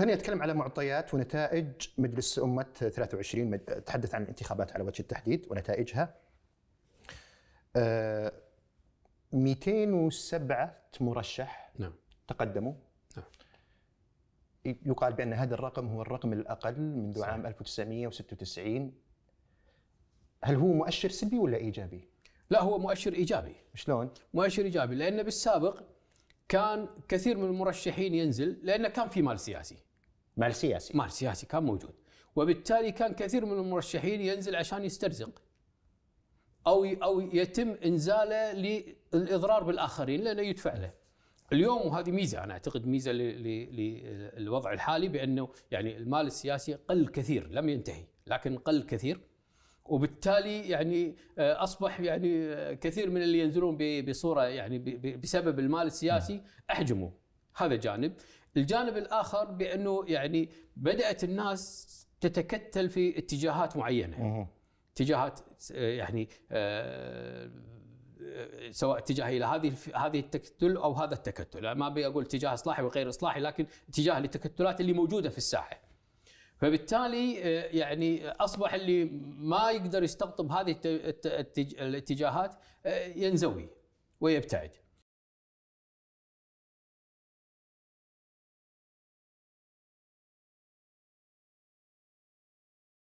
خليني اتكلم على معطيات ونتائج مجلس امه 23 تحدث عن الانتخابات على وجه التحديد ونتائجها. 207 آه، مرشح نعم تقدموا نعم يقال بان هذا الرقم هو الرقم الاقل منذ صحيح. عام 1996 هل هو مؤشر سلبي ولا ايجابي؟ لا هو مؤشر ايجابي شلون؟ مؤشر ايجابي لان بالسابق كان كثير من المرشحين ينزل لانه كان في مال سياسي مال سياسي مال سياسي كان موجود وبالتالي كان كثير من المرشحين ينزل عشان يسترزق او او يتم انزاله للاضرار بالاخرين لانه يدفع له. اليوم وهذه ميزه انا اعتقد ميزه للوضع الحالي بانه يعني المال السياسي قل كثير لم ينتهي لكن قل كثير وبالتالي يعني آه، اصبح يعني آه، كثير من اللي ينزلون بصوره يعني بسبب المال السياسي نعم. احجموا هذا جانب الجانب الاخر بانه يعني بدات الناس تتكتل في اتجاهات معينه اتجاهات يعني آه، آه، سواء اتجاه الى هذه هذه التكتل او هذا التكتل، ما ابي اقول اتجاه اصلاحي وغير اصلاحي لكن اتجاه للتكتلات اللي موجوده في الساحه. فبالتالي آه، يعني اصبح اللي ما يقدر يستقطب هذه الاتجاهات ينزوي ويبتعد.